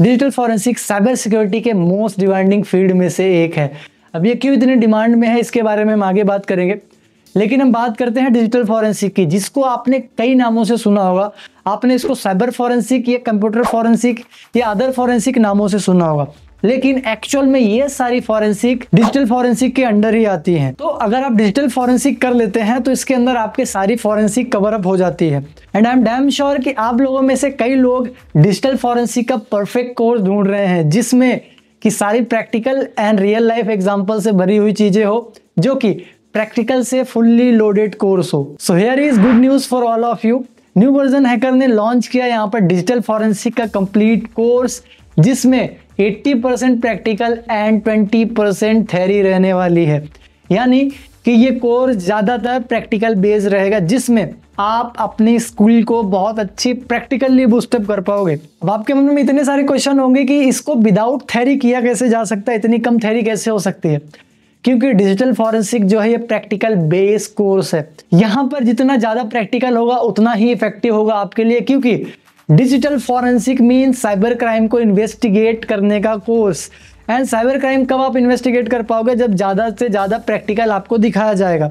digital forensic cyber security के most demanding field में से एक है अब ये क्यों इतने डिमांड में है इसके बारे में हम आगे बात करेंगे लेकिन हम बात करते हैं डिजिटल फॉरेंसिक की जिसको आपने कई नामों से सुना होगा आपने इसको साइबर फॉरेंसिक या कंप्यूटर फॉरेंसिक या अदर फॉरेंसिक नामों से सुना होगा लेकिन एक्चुअल में ये सारी फॉरेंसिक डिजिटल फॉरेंसिक के अंडर ही आती है तो अगर आप डिजिटल फॉरेंसिक कर लेते हैं तो इसके अंदर आपके सारी फॉरेंसिक कवर अप हो जाती है and I am damn sure कि आप लोगों में से कई लोग डिजिटल फॉरेंसिक का परफेक्ट कोर्स ढूंढ रहे हैं जिसमें कि सारी practical and real life example से भरी हुई चीजें हो जो कि प्रैक्टिकल से फुल्ली लोडेड कोर्स हो so here is good news for all of you new version hacker ने लॉन्च किया यहाँ पर डिजिटल फॉरेंसिक का कंप्लीट कोर्स जिसमें 80 percent practical and 20 percent theory रहने वाली है यानी कि ये कोर्स ज़्यादातर प्रैक्टिकल बेस्ड रहेगा जिसमें आप अपने स्कूल को बहुत अच्छी प्रैक्टिकली बूस्टअप कर पाओगे अब आपके मन में इतने सारे क्वेश्चन होंगे कि इसको विदाउट थेरी किया कैसे जा सकता है इतनी कम थेरी कैसे हो सकती है क्योंकि डिजिटल फॉरेंसिक जो है ये प्रैक्टिकल बेस कोर्स है यहाँ पर जितना ज़्यादा प्रैक्टिकल होगा उतना ही इफेक्टिव होगा आपके लिए क्योंकि digital forensic mean cyber crime को इन्वेस्टिगेट करने का कोर्स एंड साइबर क्राइम कब आप इन्वेस्टिगेट कर पाओगे जब ज़्यादा से ज़्यादा प्रैक्टिकल आपको दिखाया जाएगा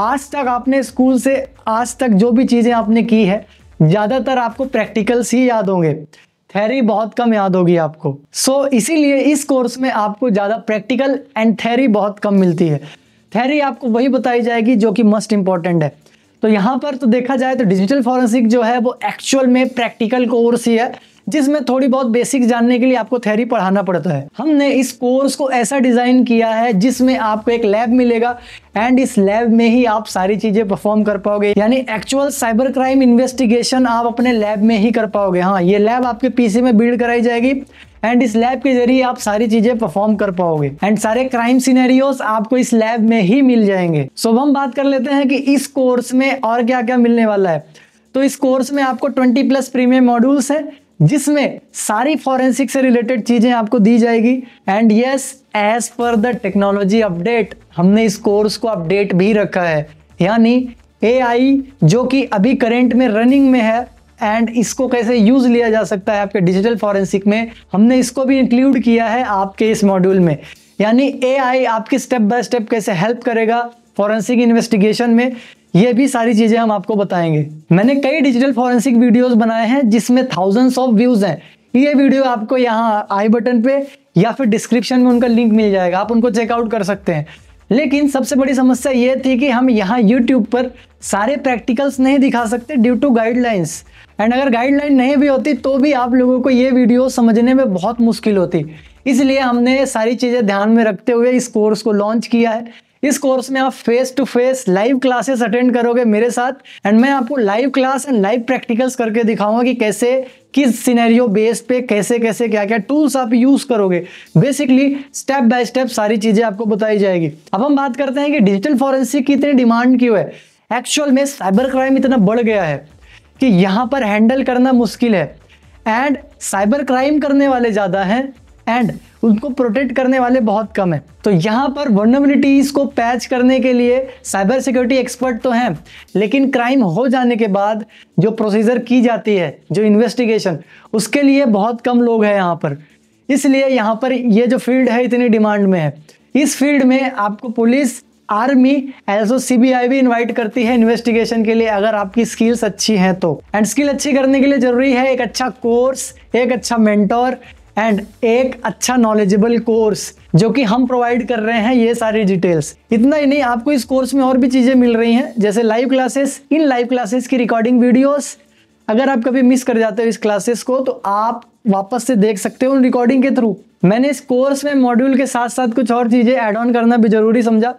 आज तक आपने स्कूल से आज तक जो भी चीज़ें आपने की है ज़्यादातर आपको प्रैक्टिकल्स ही याद होंगे थेरी बहुत कम याद होगी आपको सो so, इसीलिए इस कोर्स में आपको ज़्यादा प्रैक्टिकल एंड थेरी बहुत कम मिलती है थेरी आपको वही बताई जाएगी जो कि मस्ट इम्पॉर्टेंट है तो यहाँ पर तो देखा जाए तो डिजिटल फॉरेंसिक जो है वो एक्चुअल में प्रैक्टिकल कोर्स ही है जिसमें थोड़ी बहुत बेसिक जानने के लिए आपको थेरी पढ़ाना पड़ता है हमने इस कोर्स को ऐसा डिज़ाइन किया है जिसमें आपको एक लैब मिलेगा एंड इस लैब में ही आप सारी चीज़ें परफॉर्म कर पाओगे यानी एक्चुअल साइबर क्राइम इन्वेस्टिगेशन आप अपने लैब में ही कर पाओगे हाँ ये लैब आपके पीसी में बिल्ड कराई जाएगी एंड इस लैब के जरिए आप सारी चीजें परफॉर्म कर पाओगे एंड सारे क्राइम सीनेरियोस आपको इस लैब में ही मिल जाएंगे सो so, हम बात कर लेते हैं कि इस कोर्स में और क्या क्या मिलने वाला है तो इस कोर्स में आपको 20 प्लस प्रीमियम मॉड्यूल्स है जिसमें सारी फॉरेंसिक से रिलेटेड चीजें आपको दी जाएगी and yes as per the technology update हमने इस कोर्स को अपडेट भी रखा है यानी एआई जो कि अभी करेंट में रनिंग में है एंड इसको कैसे यूज़ लिया जा सकता है आपके डिजिटल फॉरेंसिक में हमने इसको भी इंक्लूड किया है आपके इस मॉड्यूल में यानी एआई आपकी स्टेप बाय स्टेप कैसे हेल्प करेगा फॉरेंसिक इन्वेस्टिगेशन में ये भी सारी चीज़ें हम आपको बताएंगे मैंने कई डिजिटल फॉरेंसिक वीडियोस बनाए हैं जिसमें थाउजेंड्स ऑफ व्यूज़ हैं ये वीडियो आपको यहाँ आई बटन पे या फिर डिस्क्रिप्शन में उनका लिंक मिल जाएगा आप उनको चेकआउट कर सकते हैं लेकिन सबसे बड़ी समस्या ये थी कि हम यहाँ यूट्यूब पर सारे प्रैक्टिकल्स नहीं दिखा सकते ड्यू टू गाइडलाइंस एंड अगर गाइडलाइन नहीं भी होती तो भी आप लोगों को ये वीडियो समझने में बहुत मुश्किल होती इसलिए हमने सारी चीज़ें ध्यान में रखते हुए इस कोर्स को लॉन्च किया है इस कोर्स में आप face to face live classes attend करोगे मेरे साथ एंड मैं आपको live class and live practicals करके दिखाऊंगा कि कैसे किस सिनेरियो बेस पे कैसे कैसे क्या क्या टूल्स आप यूज़ करोगे बेसिकली स्टेप बाय स्टेप सारी चीज़ें आपको बताई जाएगी अब हम बात करते हैं कि डिजिटल फॉरेंसिक की इतनी डिमांड क्यों है एक्चुअल में साइबर क्राइम इतना बढ़ गया है कि यहाँ पर हैंडल करना मुश्किल है एंड साइबर क्राइम करने वाले ज़्यादा हैं एंड उनको प्रोटेक्ट करने वाले बहुत कम है तो यहाँ पर वर्नबिलिटीज़ को पैच करने के लिए साइबर सिक्योरिटी एक्सपर्ट तो हैं लेकिन क्राइम हो जाने के बाद जो प्रोसीजर की जाती है जो इन्वेस्टिगेशन उसके लिए बहुत कम लोग हैं यहाँ पर इसलिए यहाँ पर ये जो फील्ड है इतनी डिमांड में है इस फील्ड में आपको पुलिस आर्मी एल्सो सीबीआई भी इन्वाइट करती है इन्वेस्टिगेशन के लिए अगर आपकी स्किल्स अच्छी हैं तो एंड स्किल अच्छी करने के लिए जरूरी है एक अच्छा कोर्स एक अच्छा मेंटोर एंड एक अच्छा नॉलेजेबल कोर्स जो कि हम प्रोवाइड कर रहे हैं ये सारी डिटेल्स इतना ही नहीं आपको इस कोर्स में और भी चीज़ें मिल रही हैं जैसे लाइव क्लासेस इन लाइव क्लासेस की रिकॉर्डिंग वीडियोस अगर आप कभी मिस कर जाते हो इस क्लासेस को तो आप वापस से देख सकते हो उन रिकॉर्डिंग के थ्रू मैंने इस कोर्स में मॉड्यूल के साथ साथ कुछ और चीज़ें एड ऑन करना भी ज़रूरी समझा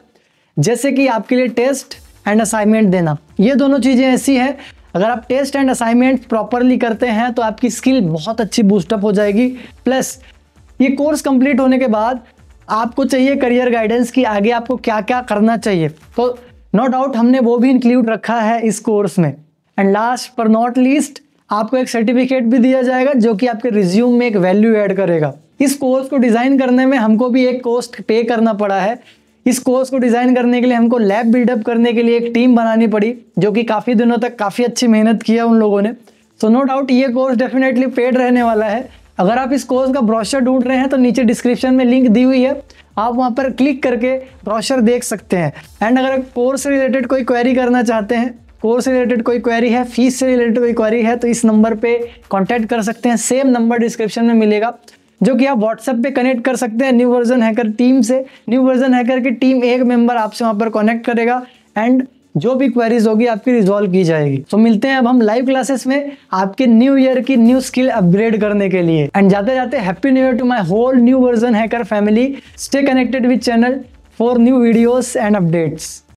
जैसे कि आपके लिए टेस्ट एंड असाइनमेंट देना ये दोनों चीज़ें ऐसी हैं अगर आप टेस्ट एंड असाइनमेंट प्रॉपरली करते हैं तो आपकी स्किल बहुत अच्छी बूस्टअप हो जाएगी प्लस ये कोर्स कंप्लीट होने के बाद आपको चाहिए करियर गाइडेंस कि आगे आपको क्या क्या करना चाहिए तो नो डाउट हमने वो भी इंक्लूड रखा है इस कोर्स में एंड लास्ट पर नॉट लीस्ट आपको एक सर्टिफिकेट भी दिया जाएगा जो कि आपके रिज्यूम में एक वैल्यू ऐड करेगा इस कोर्स को डिज़ाइन करने में हमको भी एक कोस्ट पे करना पड़ा है इस कोर्स को डिज़ाइन करने के लिए हमको लैब बिल्डअप करने के लिए एक टीम बनानी पड़ी जो कि काफ़ी दिनों तक काफ़ी अच्छी मेहनत किया उन लोगों ने सो नो डाउट ये कोर्स डेफिनेटली पेड रहने वाला है अगर आप इस कोर्स का ब्रॉशर ढूंढ रहे हैं तो नीचे डिस्क्रिप्शन में लिंक दी हुई है आप वहाँ पर क्लिक करके ब्रॉशर देख सकते हैं एंड अगर कोर्स से रिलेटेड कोई क्वेरी करना चाहते हैं कोर्स से रिलेटेड कोई क्वेरी है फीस से रिलेटेड कोई क्वेरी है तो इस नंबर पे कांटेक्ट कर सकते हैं सेम नंबर डिस्क्रिप्शन में मिलेगा जो कि आप व्हाट्सएप पे कनेक्ट कर सकते हैं न्यू वर्जन हैकर टीम से न्यू वर्जन हैकर की टीम एक मेंबर आपसे वहां पर कनेक्ट करेगा एंड जो भी क्वेरीज होगी आपकी रिजॉल्व की जाएगी तो मिलते हैं अब हम लाइव क्लासेस में आपके न्यू ईयर की न्यू स्किल अपग्रेड करने के लिए एंड जाते जाते happy new year to my whole new version hacker family stay connected with channel for new videos and updates